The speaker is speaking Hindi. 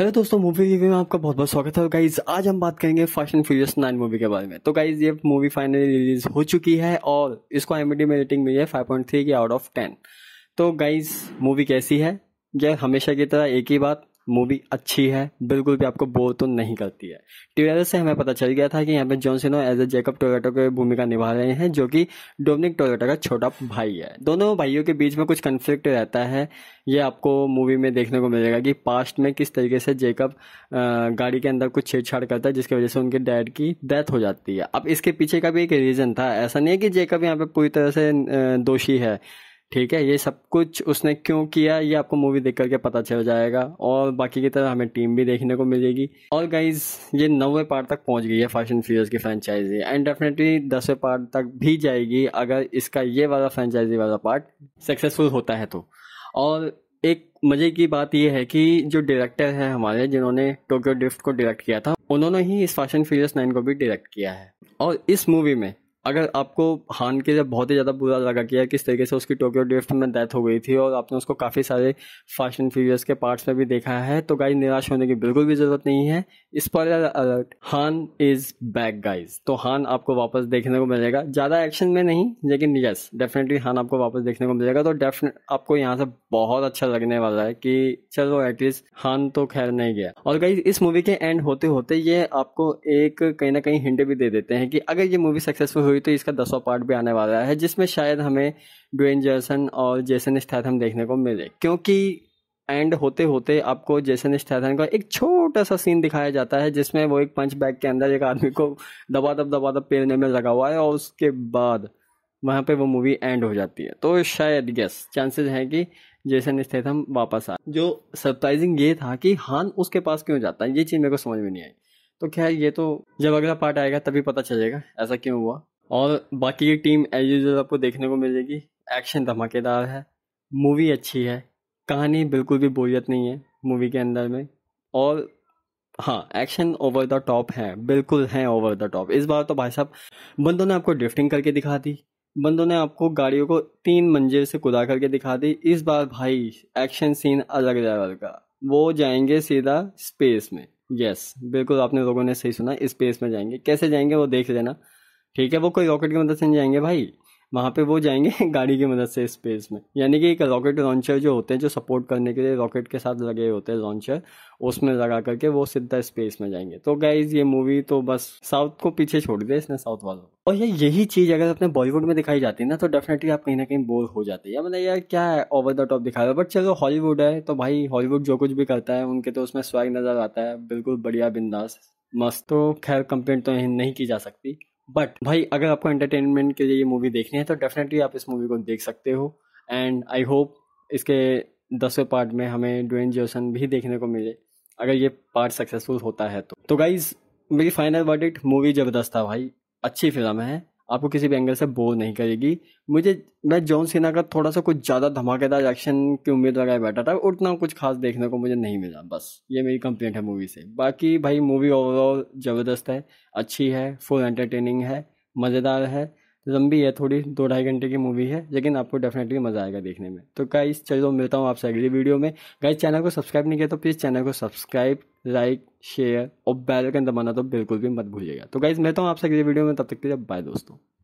हेलो दोस्तों मूवी रिव्यू में आपका बहुत बहुत स्वागत है गाइज आज हम बात करेंगे fast and furious nine movie के बारे में तो गाइज ये मूवी फाइनली रिलीज हो चुकी है और इसको आई में रेटिंग मिली है फाइव पॉइंट थ्री की आउट ऑफ टेन तो गाइज मूवी कैसी है यह हमेशा की तरह एक ही बात मूवी अच्छी है बिल्कुल भी आपको बोर तो नहीं करती है ट्रेलर से हमें पता चल गया था कि यहाँ पे John Cena as a Jakob Toretto की भूमिका निभा रहे हैं जो कि डोमिनिक टोरेटो का छोटा भाई है दोनों भाइयों के बीच में कुछ कन्फ्लिक्ट रहता है ये आपको मूवी में देखने को मिलेगा कि पास्ट में किस तरीके से जेकब गाड़ी के अंदर कुछ छेड़छाड़ करता है जिसकी वजह से उनके डैड की डेथ हो जाती है अब इसके पीछे का भी एक रीज़न था ऐसा नहीं है कि जेकब यहाँ पे पूरी तरह से दोषी है ठीक है ये सब कुछ उसने क्यों किया ये आपको मूवी देख करके पता चल जाएगा और बाकी की तरह हमें टीम भी देखने को मिलेगी और गाइज ये नौवे पार्ट तक पहुंच गई है फैशन फ्यूज की फ्रेंचाइजी एंड डेफिनेटली दसवें पार्ट तक भी जाएगी अगर इसका ये वाला फ्रेंचाइजी वाला पार्ट सक्सेसफुल होता है तो और एक मजे की बात यह है कि जो डायरेक्टर है हमारे जिन्होंने टोक्यो ड्रिफ्ट को डायरेक्ट किया था उन्होंने ही इस फैशन फ्यूज नाइन को भी डायरेक्ट किया है और इस मूवी में अगर आपको हान के जब बहुत ही ज़्यादा बुरा लगा कि यार किस तरीके से उसकी टोक्यो ड्रिफ्ट में डेथ हो गई थी और आपने उसको काफ़ी सारे फैशन एंड के पार्ट्स में भी देखा है तो गाइज निराश होने की बिल्कुल भी ज़रूरत नहीं है इस पर अलर्ट हान इज़ बैक गाइज तो हान आपको वापस देखने को मिलेगा ज़्यादा एक्शन में नहीं लेकिन यस डेफिनेटली हान आपको वापस देखने को मिलेगा तो डेफिनेट आपको यहाँ से बहुत अच्छा लगने वाला है कि चलो एटलीस्ट हान तो खैर नहीं गया और कहीं इस मूवी के एंड होते होते ये आपको एक कहीं ना कहीं हिंट भी दे देते हैं कि अगर ये मूवी सक्सेसफुल हुई तो इसका दसवा पार्ट भी आने वाला है जिसमें शायद हमें ड्वेन जैसन और जेसन स्थैथम देखने को मिले क्योंकि एंड होते होते आपको जेसन स्टैथन का एक छोटा सा सीन दिखाया जाता है जिसमें वो एक पंच बैग के अंदर एक आदमी को दबा दब दबा दब पेलने में लगा हुआ है और उसके बाद वहाँ पे वो मूवी एंड हो जाती है तो शायद गेस चांसेस हैं कि जेसन स्टेथम वापस आए जो सरप्राइजिंग ये था कि हान उसके पास क्यों जाता है ये चीज़ मेरे को समझ में नहीं आई तो खैर ये तो जब अगला पार्ट आएगा तभी पता चलेगा ऐसा क्यों हुआ और बाकी की टीम एज यूजल आपको देखने को मिलेगी एक्शन धमाकेदार है मूवी अच्छी है कहानी बिल्कुल भी बोरियत नहीं है मूवी के अंदर में और हाँ एक्शन ओवर द टॉप है बिल्कुल है ओवर द टॉप इस बार तो भाई साहब बंदों ने आपको ड्रिफ्टिंग करके दिखा दी बंदों ने आपको गाड़ियों को तीन मंजिल से कुदा करके दिखा दी इस बार भाई एक्शन सीन अलग लेवल का वो जाएंगे सीधा स्पेस में यस बिल्कुल आपने लोगों ने सही सुना स्पेस में जाएंगे कैसे जाएंगे वो देख लेना ठीक है वो कोई रॉकेट की मदद से नहीं जाएंगे भाई वहाँ पे वो जाएंगे गाड़ी की मदद से स्पेस में यानी कि एक रॉकेट लॉन्चर जो होते हैं जो सपोर्ट करने के लिए रॉकेट के साथ लगे होते हैं लॉन्चर उसमें लगा करके वो सीधा स्पेस में जाएंगे तो गाइज ये मूवी तो बस साउथ को पीछे छोड़ दिया इसने साउथ वालों और यार यही चीज़ अगर अपने बॉलीवुड में दिखाई जाती है ना तो डेफिनेटली आप कहीं ना कहीं बोर हो जाते हैं या मतलब यार क्या है ओवर द टॉप दिखा रहा है बट चलो हॉलीवुड है तो भाई हॉलीवुड जो कुछ भी करता है उनके तो उसमें स्वैग नज़र आता है बिल्कुल बढ़िया बिंदास मस्त तो खैर कंप्लेंट तो नहीं की जा सकती बट भाई अगर आपको एंटरटेनमेंट के लिए ये मूवी देखनी है तो डेफिनेटली आप इस मूवी को देख सकते हो एंड आई होप इसके दसवें पार्ट में हमें ड्वेन जोसन भी देखने को मिले अगर ये पार्ट सक्सेसफुल होता है तो तो गाइज मेरी फाइनल वर्डिक्ट मूवी ज़बरदस्त था भाई अच्छी फिल्म है आपको किसी भी एंगल से बोर नहीं करेगी मुझे मैं जॉन सीना का थोड़ा सा कुछ ज़्यादा धमाकेदार एक्शन की उम्मीद लगाए बैठा था उतना कुछ खास देखने को मुझे नहीं मिला बस ये मेरी कंप्लेंट है मूवी से बाकी भाई मूवी ओवरऑल ज़बरदस्त है अच्छी है फुल एंटरटेनिंग है मज़ेदार है लंबी है थोड़ी दो ढाई घंटे की मूवी है लेकिन आपको डेफिनेटली मज़ा आएगा देखने में तो गाइस चलो मिलता हूँ आपसे अगली वीडियो में गाइस चैनल को सब्सक्राइब नहीं किया तो प्लीज़ चैनल को सब्सक्राइब लाइक शेयर और बेल का दबाना तो बिल्कुल भी मत भूलिएगा तो गाइस मिलता हूँ आपसे अगली वीडियो में तब तक के लिए बाय दोस्तों